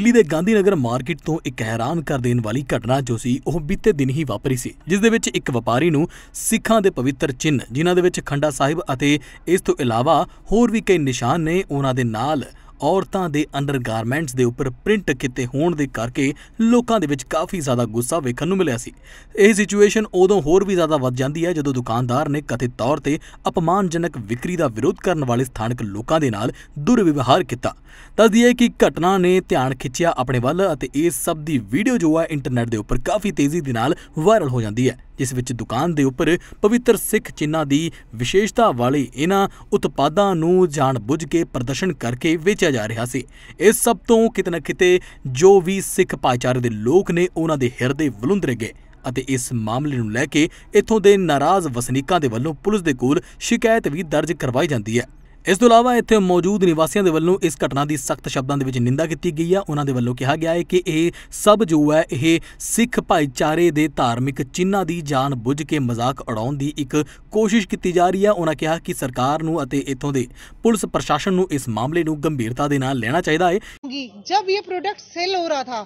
ਦਿੱਲੀ ਦੇ ਗਾਂਧੀ ਨਗਰ ਮਾਰਕੀਟ ਤੋਂ ਇੱਕ ਹੈਰਾਨ ਕਰ ਦੇਣ ਵਾਲੀ ਘਟਨਾ ਜੋ ਸੀ ਉਹ ਬੀਤੇ ਦਿਨ ਹੀ ਵਾਪਰੀ ਸੀ ਜਿਸ ਦੇ ਵਿੱਚ ਇੱਕ ਵਪਾਰੀ ਨੂੰ ਸਿੱਖਾਂ ਦੇ ਪਵਿੱਤਰ ਚਿੰਨ੍ਹ ਜਿਨ੍ਹਾਂ ਦੇ ਵਿੱਚ ਖੰਡਾ ਸਾਹਿਬ ਅਤੇ ਇਸ ਤੋਂ ਇਲਾਵਾ ਹੋਰ ਵੀ ਕਈ ਨਿਸ਼ਾਨ ਨੇ ਉਹਨਾਂ ਦੇ ਨਾਲ ਔਰਤਾਂ ਦੇ ਅੰਡਰਗਾਰਮੈਂਟਸ ਦੇ ਉੱਪਰ ਪ੍ਰਿੰਟ ਕੀਤੇ ਹੋਣ ਦੇ ਕਰਕੇ ਲੋਕਾਂ ਦੇ ਵਿੱਚ ਕਾਫੀ ਜ਼ਿਆਦਾ ਗੁੱਸਾ ਵੇਖਣ ਨੂੰ ਮਿਲਿਆ ਸੀ ਇਹ ਸਿਚੁਏਸ਼ਨ ਉਦੋਂ ਹੋਰ ਵੀ ਜ਼ਿਆਦਾ ਵੱਧ ਜਾਂਦੀ ਹੈ ਜਦੋਂ ਦੁਕਾਨਦਾਰ ਨੇ ਕਥਿਤ ਤੌਰ ਤੇ ਅਪਮਾਨਜਨਕ ਵਿਕਰੀ ਦਾ ਵਿਰੋਧ ਕਰਨ ਵਾਲੇ ਸਥਾਨਕ ਲੋਕਾਂ ਦੇ ਨਾਲ ਦੁਰਵਿਵਹਾਰ ਕੀਤਾ ਦੱਸਦੀ ਕਿ ਘਟਨਾ ਨੇ ਧਿਆਨ ਖਿੱਚਿਆ ਆਪਣੇ ਵੱਲ ਅਤੇ ਇਸ ਸਭ ਦੀ ਵੀਡੀਓ ਜੋ ਹੈ ਇੰਟਰਨੈਟ ਦੇ ਉੱਪਰ ਕਾਫੀ ਤੇਜ਼ੀ ਦੇ ਨਾਲ ਵਾਇਰਲ ਹੋ ਜਾਂਦੀ ਹੈ ਇਸ ਵਿੱਚ ਦੁਕਾਨ ਦੇ ਉੱਪਰ ਪਵਿੱਤਰ ਸਿੱਖ ਚਿੰਨਾ ਦੀ ਵਿਸ਼ੇਸ਼ਤਾ ਵਾਲੇ ਇਹਨਾਂ ਉਤਪਾਦਾਂ ਨੂੰ ਜਾਣਬੁੱਝ ਕੇ ਪ੍ਰਦਰਸ਼ਨ ਕਰਕੇ ਵੇਚਿਆ ਜਾ ਰਿਹਾ ਸੀ ਇਸ ਸਭ ਤੋਂ ਕਿਤਨਾ ਕਿਤੇ ਜੋ ਵੀ ਸਿੱਖ ਭਾਈਚਾਰੇ ਦੇ ਲੋਕ ਨੇ ਉਹਨਾਂ ਦੇ ਹਿਰਦੇ ਵਲੁੰਦਰੇ ਗਏ ਅਤੇ ਇਸ ਮਾਮਲੇ ਨੂੰ ਲੈ ਕੇ ਇਥੋਂ ਦੇ ਨਾਰਾਜ਼ ਵਸਨੀਕਾਂ ਦੇ ਵੱਲੋਂ ਪੁਲਿਸ ਦੇ ਕੋਲ ਸ਼ਿਕਾਇਤ ਵੀ ਦਰਜ ਕਰਵਾਈ ਜਾਂਦੀ ਹੈ ਇਸ ਤੋਂ ਇਲਾਵਾ ਇੱਥੇ ਮੌਜੂਦ ਨਿਵਾਸੀਆਂ ਦੇ ਵੱਲੋਂ ਇਸ ਘਟਨਾ ਦੀ ਸਖਤ ਸ਼ਬਦਾਂ ਦੇ ਵਿੱਚ ਨਿੰਦਾ ਕੀਤੀ ਗਈ ਹੈ ਉਹਨਾਂ ਦੇ ਵੱਲੋਂ ਕਿਹਾ ਗਿਆ ਹੈ ਕਿ ਇਹ ਸਭ ਜੋ ਹੈ ਇਹ ਸਿੱਖ ਭਾਈਚਾਰੇ ਦੇ ਧਾਰਮਿਕ ਚਿੰਨ੍ਹਾਂ ਦੀ ਜਾਨ ਬੁੱਝ ਕੇ ਮਜ਼ਾਕ ਉਡਾਉਣ ਦੀ ਇੱਕ ਕੋਸ਼ਿਸ਼ ਕੀਤੀ ਜਾ ਰਹੀ ਹੈ ਉਹਨਾਂ ਕਿਹਾ ਕਿ ਸਰਕਾਰ ਨੂੰ ਅਤੇ ਇੱਥੋਂ ਦੇ ਪੁਲਿਸ ਪ੍ਰਸ਼ਾਸਨ ਨੂੰ ਇਸ ਮਾਮਲੇ ਨੂੰ ਗੰਭੀਰਤਾ ਦੇ ਨਾਲ ਲੈਣਾ ਚਾਹੀਦਾ ਹੈ ਜਦ ਇਹ ਪ੍ਰੋਡਕਟ ਸੇਲ ਹੋ ਰਹਾ ਥਾ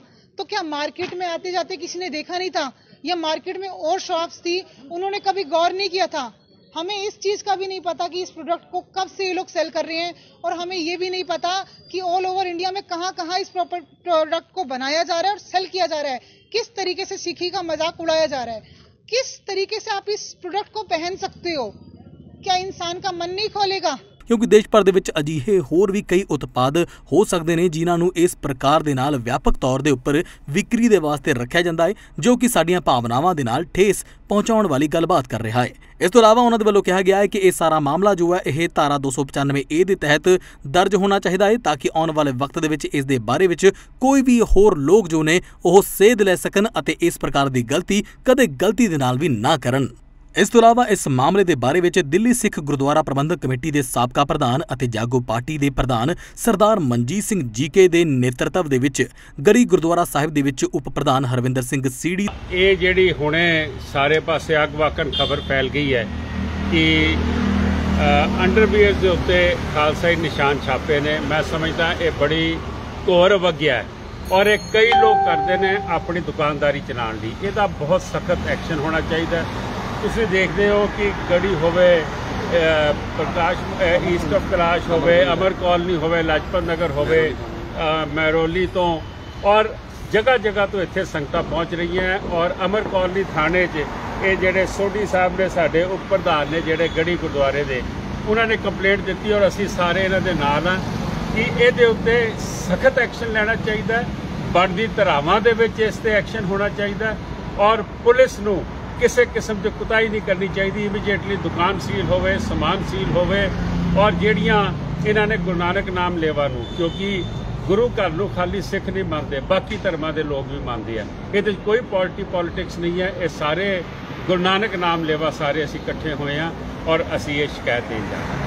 ਕੀ ਮਾਰਕੀਟ ਮੇ ਆਤੇ ਜਾਤੇ ਕਿਸੇ ਨੇ ਦੇਖਾ ਨਹੀਂ ਥਾ था ਮਾਰਕੀਟ ਮੇ ਹੋਰ ਸ਼ਾਪਸ ਥੀ ਉਹਨਾਂ ਨੇ कभी ਗੌਰ ਨਹੀਂ ਕੀਤਾ ਥਾ हमें इस चीज का भी नहीं पता कि इस प्रोडक्ट को कब से ये लोग सेल कर रहे हैं और हमें ये भी नहीं पता कि ऑल ओवर इंडिया में कहाँ कहाँ इस प्रोडक्ट को बनाया जा रहा है और सेल किया जा रहा है किस तरीके से सीखी का मजाक उड़ाया जा रहा है किस तरीके से आप इस प्रोडक्ट को पहन सकते हो क्या इंसान का मन नहीं खोलेगा ਕਿਉਂਕਿ ਦੇਸ਼ ਭਰ ਦੇ ਵਿੱਚ ਅਜਿਹੇ ਹੋਰ ਵੀ ਕਈ ਉਤਪਾਦ ਹੋ ਸਕਦੇ ਨੇ ਜਿਨ੍ਹਾਂ ਨੂੰ ਇਸ ਪ੍ਰਕਾਰ ਦੇ ਨਾਲ ਵਿਆਪਕ ਤੌਰ ਦੇ ਉੱਪਰ ਵਿਕਰੀ ਦੇ ਵਾਸਤੇ ਰੱਖਿਆ ਜਾਂਦਾ ਹੈ ਜੋ ਕਿ ਸਾਡੀਆਂ ਭਾਵਨਾਵਾਂ ਦੇ ਨਾਲ ਠੇਸ ਪਹੁੰਚਾਉਣ ਵਾਲੀ ਗੱਲਬਾਤ ਕਰ ਰਿਹਾ ਹੈ ਇਸ ਤੋਂ ਇਲਾਵਾ ਉਹਨਾਂ ਦੇ ਵੱਲੋਂ ਕਿਹਾ ਗਿਆ ਹੈ ਕਿ ਇਹ ਸਾਰਾ ਮਾਮਲਾ ਜੋ ਹੈ ਇਹ ਧਾਰਾ 295 ਏ ਦੇ ਤਹਿਤ ਦਰਜ ਹੋਣਾ ਚਾਹੀਦਾ ਹੈ ਤਾਂ ਕਿ ਆਉਣ ਵਾਲੇ ਵਕਤ ਦੇ ਵਿੱਚ ਇਸ ਦੇ ਬਾਰੇ ਵਿੱਚ ਕੋਈ ਵੀ ਹੋਰ ਲੋਕ ਜੋ ਨੇ ਉਹ ਸੇਧ ਲੈ ਸਕਣ ਅਤੇ ਇਸ ਪ੍ਰਕਾਰ ਦੀ ਗਲਤੀ ਕਦੇ ਗਲਤੀ ਦੇ ਨਾਲ ਵੀ ਨਾ ਕਰਨ ਇਸ ਤੋਂ ਇਲਾਵਾ ਇਸ ਮਾਮਲੇ ਦੇ ਬਾਰੇ ਵਿੱਚ ਦਿੱਲੀ ਸਿੱਖ ਗੁਰਦੁਆਰਾ ਪ੍ਰਬੰਧਕ ਕਮੇਟੀ ਦੇ ਸਾਬਕਾ ਪ੍ਰਧਾਨ ਅਤੇ ਜਾਗੋ ਪਾਰਟੀ ਦੇ ਪ੍ਰਧਾਨ ਸਰਦਾਰ ਮਨਜੀਤ ਸਿੰਘ ਜੀਕੇ ਦੇ ਨੇਤਰਤਵ ਦੇ ਵਿੱਚ ਗੜੀ ਗੁਰਦੁਆਰਾ ਸਾਹਿਬ ਦੇ ਵਿੱਚ ਉਪ ਪ੍ਰਧਾਨ ਹਰਵਿੰਦਰ ਸਿੰਘ ਸੀੜੀ ਇਹ ਜਿਹੜੀ ਹੁਣੇ ਸਾਰੇ ਪਾਸੇ ਅਗਵਾਕਨ ਖਬਰ ਫੈਲ ਗਈ ਹੈ ਕਿ ਅੰਡਰਵੀਅਰਸ ਦੇ ਉੱਤੇ ਖਾਲਸਾਈ ਨਿਸ਼ਾਨ ਛਾਪੇ ਨੇ ਮੈਂ ਸਮਝਦਾ ਇਹ ਬੜੀ ਘੋਰ ਵਗਿਆ ਹੈ ਔਰ ਇਹ ਕਈ ਲੋਕ ਕਰਦੇ ਨੇ ਆਪਣੀ ਦੁਕਾਨਦਾਰੀ ਚਲਾਉਣ ਲਈ ਇਹਦਾ ਬਹੁਤ ਸਖਤ ਐਕਸ਼ਨ ਹੋਣਾ ਚਾਹੀਦਾ ਹੈ ਤੁਸੀਂ ਦੇਖਦੇ ਹੋ ਕਿ ਗੜੀ ਹੋਵੇ ਪ੍ਰਕਾਸ਼ ਈਸਟ ਆਫ ਕਲਾਸ਼ ਹੋਵੇ ਅਮਰ ਕਾਲਨੀ ਹੋਵੇ ਲਾਜਪਤ ਨਗਰ ਹੋਵੇ ਮੈਰੋਲੀ ਤੋਂ ਔਰ ਜਗਾ ਜਗਾ ਤੋਂ ਇੱਥੇ ਸੰਗਤਾਂ ਪਹੁੰਚ ਰਹੀਆਂ ਔਰ ਅਮਰ ਕਾਲਨੀ ਥਾਣੇ 'ਚ ਇਹ ਜਿਹੜੇ ਸੋਢੀ ਸਾਹਿਬ ਦੇ ਸਾਡੇ ਉਪ ਪ੍ਰਧਾਨ ਨੇ ਜਿਹੜੇ ਗੜੀ ਗੁਰਦੁਆਰੇ ਦੇ ਉਹਨਾਂ ਨੇ ਕੰਪਲੇਂਟ ਦਿੱਤੀ ਔਰ ਅਸੀਂ ਸਾਰੇ ਇਹਨਾਂ ਦੇ ਨਾਲ ਆ ਕਿ ਇਹਦੇ ਉੱਤੇ ਸਖਤ ਐਕਸ਼ਨ ਲੈਣਾ ਚਾਹੀਦਾ ਬੜਦੀ ਧਰਾਵਾਂ ਦੇ ਵਿੱਚ ਇਸ ਤੇ ਐਕਸ਼ਨ ਹੋਣਾ ਚਾਹੀਦਾ ਔਰ ਪੁਲਿਸ ਨੂੰ ਕਿਸੇ ਕਿਸਮ ਦੀ ਕੁਤਾਈ ਨਹੀਂ ਕਰਨੀ ਚਾਹੀਦੀ ਇਮੀਡੀਏਟਲੀ ਦੁਕਾਨ ਸੀਲ ਹੋਵੇ ਸਮਾਨ ਸੀਲ ਹੋਵੇ ਔਰ ਜਿਹੜੀਆਂ ਇਹਨਾਂ ਨੇ ਗੁਰੂ ਨਾਨਕ ਨਾਮ ਲੈਵਾ ਨੂੰ ਕਿਉਂਕਿ ਗੁਰੂ ਘਰ ਨੂੰ ਖਾਲੀ ਸਿੱਖ ਨਹੀਂ ਮੰਨਦੇ ਬਾਕੀ ਧਰਮਾਂ ਦੇ ਲੋਕ ਵੀ ਮੰਨਦੇ ਆ ਇਹਦੇ ਵਿੱਚ ਕੋਈ ਪੋਲਿਟੀ ਪੋਲਿਟਿਕਸ ਨਹੀਂ ਹੈ ਇਹ ਸਾਰੇ ਗੁਰੂ ਨਾਨਕ ਨਾਮ ਲੈਵਾ ਸਾਰੇ ਅਸੀਂ ਇਕੱਠੇ ਹੋਏ ਆ ਔਰ ਅਸੀਂ ਇਹ ਸ਼ਿਕਾਇਤ ਦੇਣ ਜਾ ਰਹੇ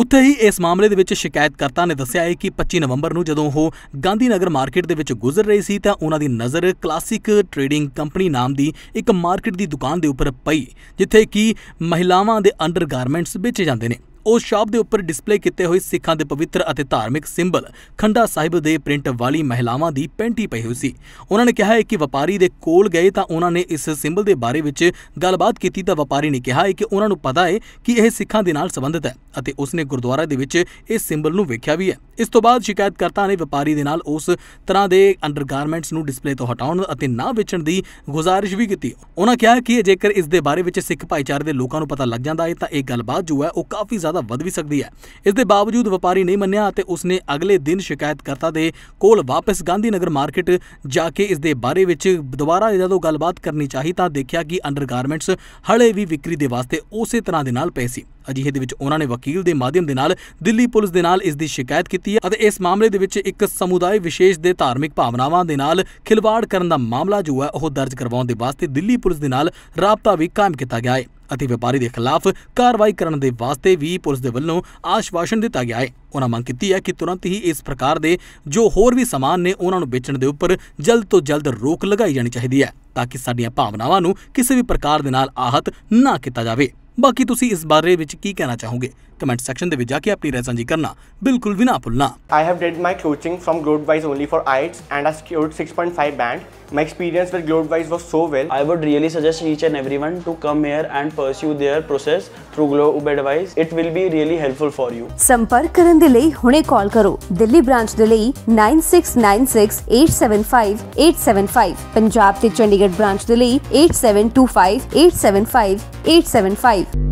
ਉੱਥੇ ਹੀ ਇਸ ਮਾਮਲੇ ਦੇ ਵਿੱਚ ਸ਼ਿਕਾਇਤਕਰਤਾ ਨੇ ਦੱਸਿਆ ਹੈ ਕਿ 25 ਨਵੰਬਰ ਨੂੰ ਜਦੋਂ ਉਹ ਗਾਂਧੀ ਨਗਰ ਮਾਰਕੀਟ ਦੇ ਵਿੱਚ ਗੁਜ਼ਰ ਰਹੀ ਸੀ ਤਾਂ ਉਹਨਾਂ ਦੀ ਨਜ਼ਰ ਕਲਾਸਿਕ ਟ੍ਰੇਡਿੰਗ ਕੰਪਨੀ ਨਾਮ ਦੀ ਇੱਕ ਮਾਰਕੀਟ ਦੀ ਦੁਕਾਨ ਦੇ ਉੱਪਰ ਪਈ ਜਿੱਥੇ ਕਿ ਮਹਿਲਾਵਾਂ ਦੇ ਅੰਡਰਗਾਰਮੈਂਟਸ ਵੇਚੇ ਜਾਂਦੇ ਨੇ ਉਸ ਸ਼ਾਪ ਦੇ ਉੱਪਰ ਡਿਸਪਲੇ ਕੀਤੇ ਹੋਏ ਸਿੱਖਾਂ ਦੇ ਪਵਿੱਤਰ ਅਤੇ ਧਾਰਮਿਕ ਸਿੰਬਲ ਖੰਡਾ ਸਾਹਿਬ ਦੇ ਪ੍ਰਿੰਟ ਵਾਲੀ ਮਹਿਲਾਵਾਂ ਦੀ ਪੈਂਟੀ ਪਈ ਹੋਈ ਸੀ ਉਹਨਾਂ ਨੇ ਕਿਹਾ ਹੈ ਕਿ ਵਪਾਰੀ ਦੇ ਕੋਲ ਗਏ ਤਾਂ ਉਹਨਾਂ ਨੇ ਇਸ ਸਿੰਬਲ ਦੇ ਬਾਰੇ ਵਿੱਚ ਗੱਲਬਾਤ ਕੀਤੀ ਤਾਂ ਵਪਾਰੀ ਨੇ ਕਿਹਾ ਹੈ ਕਿ ਉਹਨਾਂ ਨੂੰ ਪਤਾ ਹੈ ਕਿ ਇਹ ਸਿੱਖਾਂ ਦੇ ਨਾਲ ਸੰਬੰਧਿਤ ਹੈ ਅਤੇ ਉਸਨੇ ਗੁਰਦੁਆਰਾ ਦੇ ਵਿੱਚ ਇਸ ਸਿੰਬਲ ਨੂੰ ਵੇਖਿਆ ਵੀ ਹੈ ਇਸ ਤੋਂ ਬਾਅਦ ਸ਼ਿਕਾਇਤਕਰਤਾ ਨੇ ਵਪਾਰੀ ਦੇ ਨਾਲ ਉਸ ਤਰ੍ਹਾਂ ਦੇ ਅੰਡਰਗਾਰਮੈਂਟਸ ਨੂੰ ਡਿਸਪਲੇ ਤੋਂ ਹਟਾਉਣ ਅਤੇ ਨਾ ਵੇਚਣ ਦੀ ਗੁਜ਼ਾਰਿਸ਼ ਵੀ ਕੀਤੀ ਉਹਨਾਂ ਕਿਹਾ ਕਿ ਜੇਕਰ ਇਸ ਦੇ ਬਾਰੇ ਵਿੱਚ ਸਿੱਖ ਭਾਈਚਾਰੇ ਦੇ ਲੋਕਾਂ ਨੂੰ ਪਤਾ ਲੱਗ ਜਾਂਦਾ ਹੈ ਤਾਂ ਇਹ ਗੱਲਬਾਤ ਜੋ ਹੈ ਉਹ ਕਾਫੀ ਜ਼ਿਆਦਾ ਵੱਧ ਵੀ ਸਕਦੀ ਹੈ ਇਸ ਦੇ ਬਾਵਜੂਦ ਵਪਾਰੀ ਨਹੀਂ ਮੰਨਿਆ ਅਤੇ ਉਸਨੇ ਅਗਲੇ ਦਿਨ ਸ਼ਿਕਾਇਤਕਰਤਾ ਦੇ ਕੋਲ ਵਾਪਸ ਗਾਂਧੀ ਨਗਰ ਮਾਰਕੀਟ ਜਾ ਕੇ ਇਸ ਦੇ ਬਾਰੇ ਵਿੱਚ ਦੁਬਾਰਾ ਜਦੋਂ ਗੱਲਬਾਤ ਕਰਨੀ ਚਾਹੀ ਤਾਂ ਦੇਖਿਆ ਕਿ ਅੰਡਰਗਾਰਮੈਂਟਸ ਹਲੇ ਵੀ ਵਿਕਰੀ ਦੇ ਵਾਸਤੇ ਉਸੇ ਤਰ੍ਹਾਂ ਦੇ ਨਾਲ ਪਏ ਸੀ ਅਜਿਹੇ ਦੇ ਵਿੱਚ ਉਹਨਾਂ ਨੇ ਵਕੀਲ ਦੇ ਮਾਧਿਅਮ ਦੇ ਨਾਲ ਦਿੱਲੀ ਪੁਲਿਸ ਦੇ ਨਾਲ ਇਸ ਦੀ ਸ਼ਿਕਾਇਤ ਕੀਤੀ ਹੈ ਅਤੇ ਇਸ ਮਾਮਲੇ ਦੇ ਵਿੱਚ ਇੱਕ ਸਮੁਦਾਇ ਵਿਸ਼ੇਸ਼ ਦੇ ਧਾਰਮਿਕ ਭਾਵਨਾਵਾਂ ਦੇ ਨਾਲ ਖਿਲਵਾੜ ਕਰਨ ਦਾ ਮਾਮਲਾ ਜੋ ਹੈ ਉਹ ਦਰਜ ਕਰਵਾਉਣ ਦੇ ਵਾਸਤੇ ਦਿੱਲੀ ਪੁਲਿਸ ਦੇ ਨਾਲ ਰਾਬਤਾ ਵੀ ਕਾਇਮ ਕੀਤਾ ਗਿਆ ਹੈ ਅਤੇ ਵਪਾਰੀ ਦੇ ਖਿਲਾਫ ਕਾਰਵਾਈ ਕਰਨ ਦੇ ਵਾਸਤੇ ਵੀ ਪੁਲਿਸ ਦੇ ਵੱਲੋਂ ਆਸ਼ਵਾਸਨ ਦਿੱਤਾ ਗਿਆ ਹੈ ਉਹਨਾਂ ਮੰਗ ਕੀਤੀ ਹੈ ਕਿ ਤੁਰੰਤ ਹੀ ਇਸ ਪ੍ਰਕਾਰ ਦੇ ਜੋ ਹੋਰ ਵੀ ਸਮਾਨ ਨੇ ਉਹਨਾਂ ਨੂੰ ਵੇਚਣ ਦੇ ਉੱਪਰ ਜਲਦ ਤੋਂ ਜਲਦ ਰੋਕ ਲਗਾਈ ਜਾਣੀ ਚਾਹੀਦੀ ਹੈ ਤਾਂ ਕਿ ਸਾਡੀਆਂ ਭਾਵਨਾਵਾਂ ਨੂੰ ਕਿਸੇ ਵੀ ਪ੍ਰਕਾਰ ਦੇ ਨਾਲ ਆਹਤ ਨਾ ਕੀਤਾ ਜਾਵੇ ਬਾਕੀ ਤੁਸੀਂ ਇਸ ਬਾਰੇ ਵਿੱਚ ਕੀ ਕਹਿਣਾ ਚਾਹੋਗੇ कमेंट सेक्शन ਦੇ ਵਿੱਚ ਜਾ ਕੇ ਆਪਣੀ ਰਾਏ ਸਾਂਝੀ ਕਰਨਾ ਬਿਲਕੁਲ ਵੀ ਨਾ ਭੁੱਲਣਾ I have did my coaching from Global Wise only for IELTS and a secured 6.5 band my experience with Global Wise was so well I would really suggest each and everyone to come here and pursue their process through global advice it will be really helpful for you ਸੰਪਰਕ ਕਰਨ ਦੇ ਲਈ ਹੁਣੇ ਕਾਲ ਕਰੋ Delhi branch ਦੇ ਲਈ 9696875875 ਪੰਜਾਬ ਤੇ Chandigarh branch ਦੇ ਲਈ 8725875875